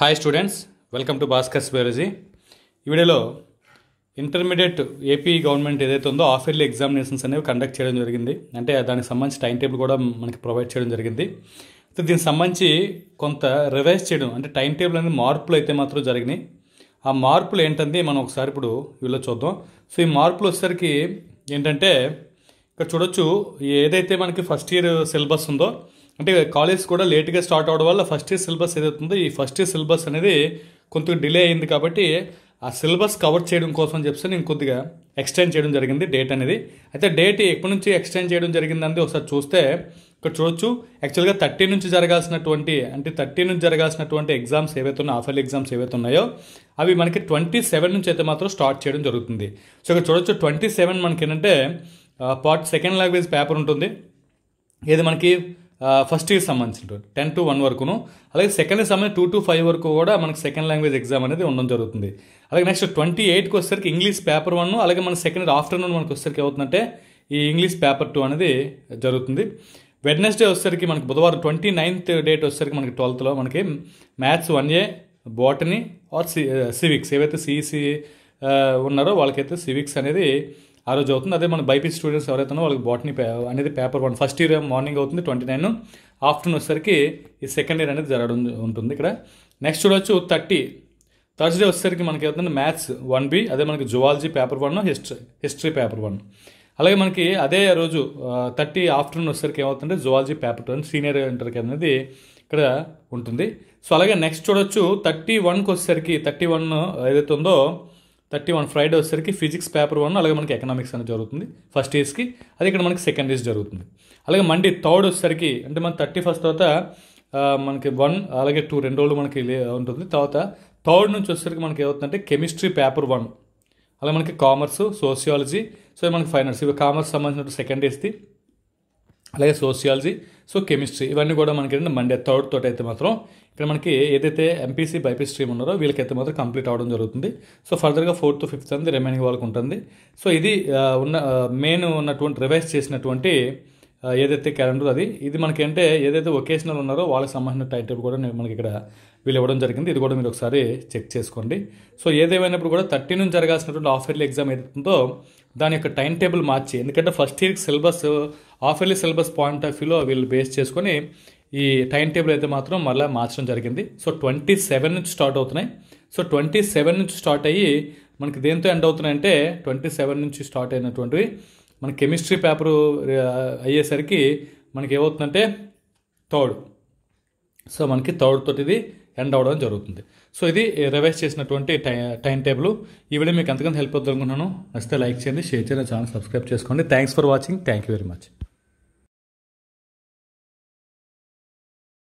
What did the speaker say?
hi students welcome to Bhaskar's biology ఈ వీడియోలో intermediate AP government ఏదైతే ఉందో ఆఫ్ ఇయర్లీ ఎగ్జామినేషన్స్ అనేవి కండక్ట్ చేయడం జరిగింది అంటే దానికి సంబంధించి టైం టేబుల్ కూడా మనకి ప్రొవైడ్ చేయడం జరిగింది అయితే దీనికి సంబంధించి కొంత రివైజ్ చేయడం అంటే టైం టేబుల్ అనేది మార్పులు అయితే మాత్రం జరిగినాయి ఆ మార్పులు ఏంటంటే మనం ఒకసారి ఇప్పుడు వీళ్ళు చూద్దాం సో ఈ మార్పులు వచ్చేసరికి ఏంటంటే ఇక్కడ చూడొచ్చు ఏదైతే మనకి ఫస్ట్ ఇయర్ సిలబస్ ఉందో అంటే కాలేజ్ కూడా లేట్గా స్టార్ట్ అవడం వల్ల ఫస్ట్ ఇయర్ సిలబస్ ఏదవుతుందో ఈ ఫస్ట్ ఇయర్ సిలబస్ అనేది కొంత డిలే అయింది కాబట్టి ఆ సిలబస్ కవర్ చేయడం కోసం చెప్పి నేను కొద్దిగా ఎక్స్టెండ్ చేయడం జరిగింది డేట్ అనేది అయితే డేట్ ఎప్పటి నుంచి ఎక్స్టెండ్ చేయడం జరిగిందని ఒకసారి చూస్తే ఇక్కడ చూడొచ్చు యాక్చువల్గా థర్టీ నుంచి జరగాల్సినటువంటి అంటే థర్టీ నుంచి జరగాల్సినటువంటి ఎగ్జామ్స్ ఏవైతే ఉన్నాయో ఆఫర్ ఎగ్జామ్స్ ఏవైతే ఉన్నాయో అవి మనకి ట్వంటీ సెవెన్ నుంచి అయితే మాత్రం స్టార్ట్ చేయడం జరుగుతుంది సో ఇక్కడ చూడొచ్చు ట్వంటీ సెవెన్ మనకి ఏంటంటే పార్ట్ సెకండ్ లాంగ్వేజ్ పేపర్ ఉంటుంది ఏది మనకి ఫస్ట్ ఇయర్ సంబంధించిన టెన్ టు వన్ వరకును అలాగే సెకండ్ ఇయర్ సంబంధించి టూ టు ఫైవ్ వరకు కూడా మనకి సెకండ్ లాంగ్వేజ్ ఎగ్జామ్ అనేది ఉండడం జరుగుతుంది అలాగే నెక్స్ట్ ట్వంటీ ఎయిట్కి వచ్చేసరికి ఇంగ్లీష్ పేపర్ వన్ అలాగే మన సెకండ్ ఇయర్ ఆఫ్టర్నూన్ మనకు వచ్చేసరికి ఏమవుతుందంటే ఈ ఇంగ్లీష్ పేపర్ టూ అనేది జరుగుతుంది వెడ్నెస్డే వచ్చేసరికి మనకి బుధవారం ట్వంటీ నైన్త్ డేట్ వచ్చేసరికి మనకి ట్వెల్త్లో మనకి maths one A botany R C civics ఏవైతే సిఈసి e uh, ఉన్నారో వాళ్ళకైతే సివిక్స్ అనేది ఆ రోజు అవుతుంది అదే మన బైపీ స్టూడెంట్స్ ఎవరైతున్నారో వాళ్ళకి బాటనీ అనేది paper one first year morning అవుతుంది ట్వంటీ నైన్ ఆఫ్టర్నూన్ వచ్చేసరికి ఈ సెకండ్ ఇయర్ అనేది జరగడం ఉంటుంది ఇక్కడ నెక్స్ట్ చూడొచ్చు థర్టీ థర్స్డే వచ్చేసరికి మనకి ఏమవుతుంది మ్యాథ్స్ వన్ బి అదే మనకి zoology paper one history history paper one అలాగే మనకి అదే రోజు థర్టీ ఆఫ్టర్నూన్ వచ్చేసరికి ఏమవుతుంటే జువాలజీ పేపర్ టూ సీనియర్ ఇంటర్కి అనేది ఇక్కడ ఉంటుంది సో అలాగే నెక్స్ట్ చూడొచ్చు థర్టీ వన్కి వచ్చేసరికి థర్టీ వన్ ఏదైతే ఉందో థర్టీ వన్ ఫ్రైడే వచ్చేసరికి ఫిజిక్స్ పేపర్ వన్ అలాగే మనకి ఎకనామిక్స్ అనేది జరుగుతుంది ఫస్ట్ ఇయర్స్కి అది ఇక్కడ మనకి సెకండ్ ఇయర్స్ జరుగుతుంది అలాగే మండే థర్డ్ వచ్చేసరికి అంటే మన థర్టీ ఫస్ట్ తర్వాత మనకి వన్ అలాగే టూ రెండు రోజులు మనకి ఉంటుంది తర్వాత థర్డ్ నుంచి వచ్చేసరికి మనకి ఏమవుతుందంటే కెమిస్ట్రీ పేపర్ వన్ అలాగే మనకి కామర్స్ సోషియాలజీ సో మనకి ఫైనాన్స్ ఇవి కామర్స్ సంబంధించిన సెకండ్ ఇయర్స్ది అలాగే సోషియాలజీ సో కెమిస్ట్రీ ఇవన్నీ కూడా మనకి ఏంటంటే మండే థర్డ్ తోటి అయితే మాత్రం ఇక్కడ మనకి ఏదైతే ఎంపీసీ బైపీ స్ట్రీమ్ ఉన్నారో వీళ్ళకైతే మాత్రం కంప్లీట్ అవడం జరుగుతుంది సో ఫర్దర్గా ఫోర్త్ ఫిఫ్త్ అనేది రిమైనింగ్ వాళ్ళకు ఉంటుంది సో ఇది ఉన్న మెయిన్ ఉన్నటువంటి రివైజ్ చేసినటువంటి ఏదైతే క్యాలెండర్ అది ఇది మనకంటే ఏదైతే ఒకేషనల్ ఉన్నారో వాళ్ళకి సంబంధించిన టైం టేబుల్ కూడా మనకి ఇక్కడ వీళ్ళు ఇవ్వడం జరిగింది ఇది కూడా మీరు ఒకసారి చెక్ చేసుకోండి సో ఏదేమైనప్పుడు కూడా థర్టీ నుంచి జరగాల్సినటువంటి ఆఫ్ ఇయర్లీ ఎగ్జామ్ ఏదైతుందో దాని యొక్క టైం టేబుల్ మార్చి ఎందుకంటే ఫస్ట్ ఇయర్కి syllabus half yearly syllabus point of వ్యూలో వీళ్ళు బేస్ చేసుకొని ఈ టైం టేబుల్ అయితే మాత్రం మళ్ళీ మార్చడం జరిగింది సో ట్వంటీ సెవెన్ నుంచి స్టార్ట్ అవుతున్నాయి సో ట్వంటీ సెవెన్ నుంచి స్టార్ట్ అయ్యి మనకి దేంతో ఎండ్ అవుతున్నాయంటే ట్వంటీ సెవెన్ నుంచి స్టార్ట్ అయినటువంటివి మన కెమిస్ట్రీ పేపరు అయ్యేసరికి మనకి ఏమవుతుందంటే థర్డ్ సో మనకి థర్డ్ తోటి ఇది ఎండ్ అవడం జరుగుతుంది సో ఇది రివైజ్ చేసినటువంటి టై టైం టేబుల్ ఈ వీడియో మీకు ఎంతకంత హెల్ప్ అవుతుంది అనుకున్నాను నచ్చితే లైక్ చేయండి షేర్ చేయండి ఛానల్ సబ్స్క్రైబ్ చేసుకోండి thanks for watching thank you very much